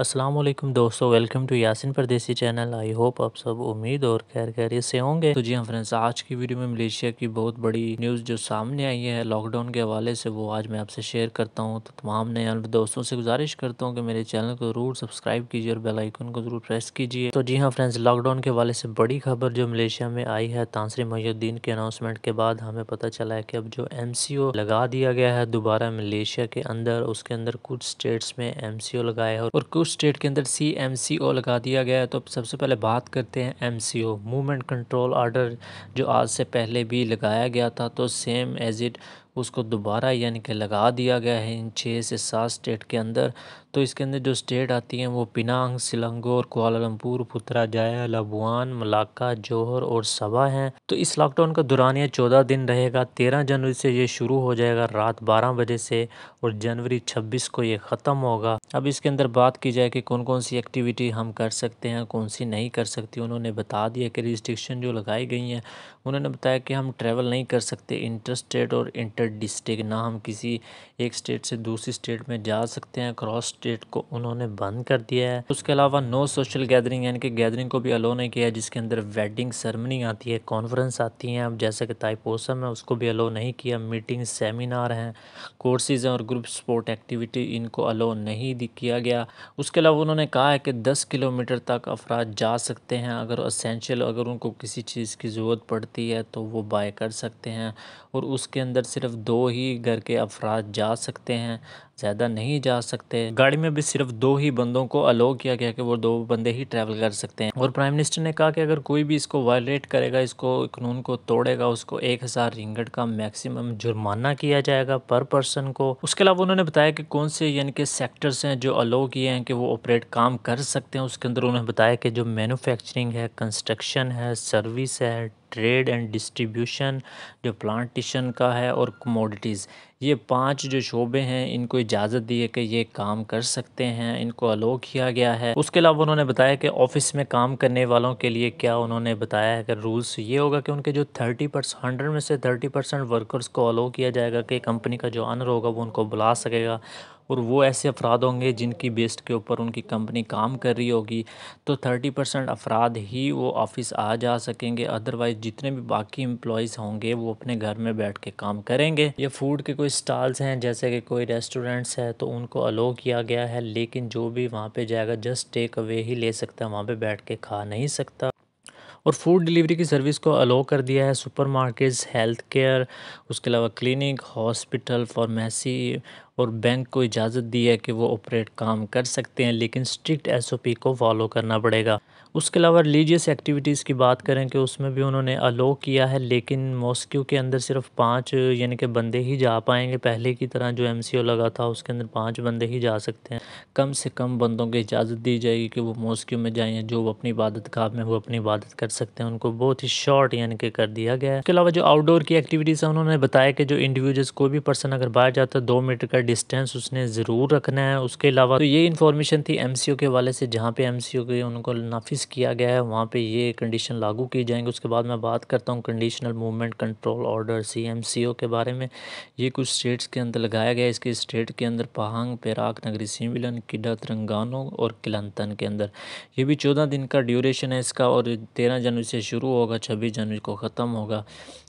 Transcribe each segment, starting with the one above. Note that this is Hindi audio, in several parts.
असलम दोस्तों वेलकम टू यासिन परदेसी चैनल आई होप आप सब उम्मीद और खैर खैरियत से होंगे तो जी हाँ फ्रेंड्स आज की वीडियो में मलेशिया की बहुत बड़ी न्यूज़ जो सामने आई है लॉकडाउन के हवाले से वो आज मैं आपसे शेयर करता हूँ तो तमाम नए दोस्तों से गुजारिश करता हूँ कि मेरे चैनल को ज़रूर सब्सक्राइब कीजिए और बेलाइकन को ज़रूर प्रेस कीजिए तो जी हाँ फ्रेंड्स लॉकडाउन के हवाले से बड़ी खबर जो मलेशिया में आई है तानसरी मयुद्दीन के अनाउंसमेंट के बाद हमें पता चला है कि अब जो एम लगा दिया गया है दोबारा मलेशिया के अंदर उसके अंदर कुछ स्टेट्स में एम लगाए और कुछ उस स्टेट के अंदर सी एम सी ओ लगा दिया गया है तो सबसे पहले बात करते हैं M C O movement control order जो आज से पहले भी लगाया गया था तो सेम एज इट उसको दोबारा यानी कि लगा दिया गया है इन छः से सात स्टेट के अंदर तो इसके अंदर जो स्टेट आती हैं वो पिनांग सिलंगोर कोलालमपुर पुत्रा जाया लबुआन मलाका जोहर और सबा हैं तो इस लॉकडाउन का दौरान यह चौदह दिन रहेगा तेरह जनवरी से ये शुरू हो जाएगा रात बारह बजे से और जनवरी छब्बीस को ये ख़त्म होगा अब इसके अंदर बात की जाए कि कौन कौन सी एक्टिविटी हम कर सकते हैं कौन सी नहीं कर सकती उन्होंने बता दिया कि रजिस्ट्रिक्शन जो लगाई गई हैं उन्होंने बताया कि हम ट्रैवल नहीं कर सकते इंटर स्टेट और इंटर डिस्ट्रिक्ट ना हम किसी एक स्टेट से दूसरी स्टेट में जा सकते हैं क्रॉस स्टेट को उन्होंने बंद कर दिया है उसके अलावा नो सोशल गैदरिंग यानी कि गैदरिंग को भी अलो नहीं किया जिसके अंदर वेडिंग सेरेमनी आती है कॉन्फ्रेंस आती हैं अब जैसे कि ताइपोसम है उसको भी अलो नहीं किया मीटिंग सेमिनार हैं कोर्सेज़ हैं और ग्रुप स्पोर्ट एक्टिविटी इनको अलो नहीं किया गया उसके अलावा उन्होंने कहा है कि दस किलोमीटर तक अफराद जा सकते हैं अगर असेंशियल अगर उनको किसी चीज़ की ज़रूरत पड़ती है तो वो बाय कर सकते हैं और उसके अंदर सिर्फ सिर्फ दो ही घर के अफराद जा सकते हैं ज़्यादा नहीं जा सकते गाड़ी में भी सिर्फ दो ही बंदों को अलो किया गया कि वो दो बंदे ही ट्रैवल कर सकते हैं और प्राइम मिनिस्टर ने कहा कि अगर कोई भी इसको वायलेट करेगा इसको कानून को तोड़ेगा उसको एक हज़ार रिंगट का मैक्सिमम जुर्माना किया जाएगा पर पर्सन को उसके अलावा उन्होंने बताया कि कौन से यानी कि सेक्टर्स हैं जो अलाउ किए हैं कि वो ऑपरेट काम कर सकते हैं उसके अंदर उन्होंने बताया कि जो मैनुफेक्चरिंग है कंस्ट्रक्शन है सर्विस है ट्रेड एंड डिस्ट्रीब्यूशन जो प्लांटेशन का है और कमोडिटीज़ ये पांच जो शोबे हैं इनको इजाज़त दी है कि ये काम कर सकते हैं इनको अलो किया गया है उसके अलावा उन्होंने बताया कि ऑफिस में काम करने वालों के लिए क्या उन्होंने बताया है अगर रूल्स ये होगा कि उनके जो थर्टी परसेंट हंड्रेड में से थर्टी परसेंट वर्कर्स को अलो किया जाएगा कि कंपनी का जो अनर होगा वो उनको बुला सकेगा और वो ऐसे अफराद होंगे जिनकी बेस्ट के ऊपर उनकी कंपनी काम कर रही होगी तो थर्टी परसेंट अफराद ही वो ऑफ़िस आ जा सकेंगे अदरवाइज़ जितने भी बाकी एम्प्लॉयज़ होंगे वो अपने घर में बैठ के काम करेंगे या फूड के कोई स्टॉल्स हैं जैसे कि कोई रेस्टोरेंट्स है तो उनको अलो किया गया है लेकिन जो भी वहाँ पर जाएगा जस्ट टेक अवे ही ले सकता है वहाँ पर बैठ के खा नहीं सकता और फूड डिलीवरी की सर्विस को अलो कर दिया है सुपरमार्केट्स हेल्थ केयर उसके अलावा क्लिनिक हॉस्पिटल फार्मेसी और बैंक को इजाज़त दी है कि वो ऑपरेट काम कर सकते हैं लेकिन स्ट्रिक्ट एसओपी को फॉलो करना पड़ेगा उसके अलावा रिलीजियस एक्टिविटीज़ की बात करें कि उसमें भी उन्होंने अलो किया है लेकिन मॉस्क्यू के अंदर सिर्फ पाँच यानी कि बंदे ही जा पाएंगे पहले की तरह जो एम लगा था उसके अंदर पाँच बंदे ही जा सकते हैं कम से कम बंदों की इजाज़त दी जाएगी कि वो मॉस्क्यू में जाएँ जो अपनी इबादत खाब में वो अपनी इबादत कर सकते हैं उनको बहुत ही शॉर्ट यानी कि कर दिया गया है उसके अलावा जो आउटडोर की एक्टिविटीज़ हैं उन्होंने बताया कि जो इंडिविजुअल्स कोई भी पर्सन अगर बाहर जाता है दो मीटर का डिस्टेंस उसने ज़रूर रखना है उसके अलावा तो ये इन्फॉर्मेशन थी एम के वाले से जहाँ पे एम के उनको नाफिज किया गया है वहाँ पर ये कंडीशन लागू की जाएंगी उसके बाद मैं बात करता हूँ conditional movement control order C M के बारे में ये कुछ स्टेट्स के अंदर लगाया गया इसके स्टेट के अंदर पहांग पैराक नगरी सिमिलन किडा तिरंगानों और किलंतन के अंदर ये भी चौदह दिन का ड्यूरेशन है इसका और तेरह जनवरी से शुरू होगा छब्बीस जनवरी को ख़त्म होगा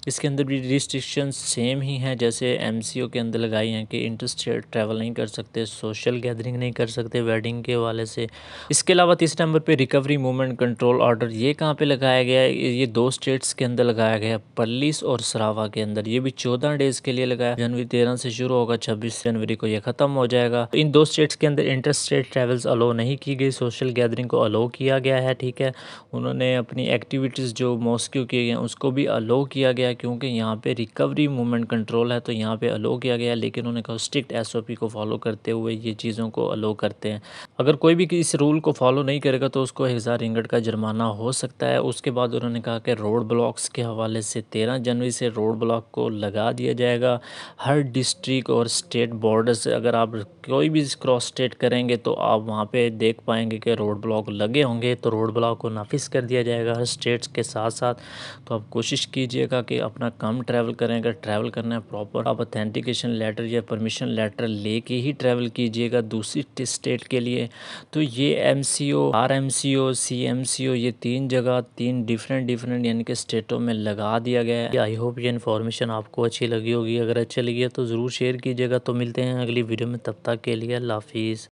इसके अंदर भी रिस्ट्रिक्शन सेम ही हैं जैसे एम के अंदर लगाई हैं कि इंटरस्टेट शेयर ट्रैवल नहीं कर सकते सोशल गैदरिंग नहीं कर सकते वेडिंग के वाले से इसके अलावा तीस नंबर पे रिकवरी मूवमेंट कंट्रोल ऑर्डर ये कहाँ पे लगाया गया है ये दो स्टेट्स के अंदर लगाया गया पल्लीस और सरावा के अंदर ये भी चौदह डेज के लिए लगाया जनवरी तेरह से शुरू होगा छब्बीस जनवरी को यह खत्म हो जाएगा तो इन दो स्टेट्स के अंदर इंटर स्टेट ट्रेवल्स अलो नहीं की गई सोशल गैदरिंग को अलो किया गया है ठीक है उन्होंने अपनी एक्टिविटीज़ जो मॉस्क्यू किए गए उसको भी अलो किया गया क्योंकि यहाँ पे रिकवरी मूवमेंट कंट्रोल है तो यहाँ पे अलो किया गया लेकिन उन्होंने कहा स्ट्रिक्ट पी को फॉलो करते हुए ये चीज़ों को अलो करते हैं अगर कोई भी इस रूल को फॉलो नहीं करेगा तो उसको हज़ार रिंगट का जुर्माना हो सकता है उसके बाद उन्होंने कहा कि रोड ब्लॉक्स के हवाले से तेरह जनवरी से रोड ब्लॉक को लगा दिया जाएगा हर डिस्ट्रिक्ट और स्टेट बॉर्डर से अगर आप कोई भी क्रॉस स्टेट करेंगे तो आप वहाँ पर देख पाएंगे कि रोड ब्लॉक लगे होंगे तो रोड ब्लॉक को नाफिस कर दिया जाएगा हर स्टेट्स के साथ साथ तो आप कोशिश कीजिएगा कि अपना कम ट्रैवल करें अगर ट्रैवल करना है प्रॉपर आप अथेंटिकेशन लेटर या परमिशन लेटर लेके ही ट्रैवल कीजिएगा दूसरी स्टेट के लिए तो ये M C O R M C O C M C O ये तीन जगह तीन डिफरेंट डिफरेंट यानी कि स्टेटों में लगा दिया गया है आई होप ये इन्फॉर्मेशन आपको अच्छी लगी होगी अगर अच्छी लगी है तो ज़रूर शेयर कीजिएगा तो मिलते हैं अगली वीडियो में तब तक के लिए अल्लाह हाफिज़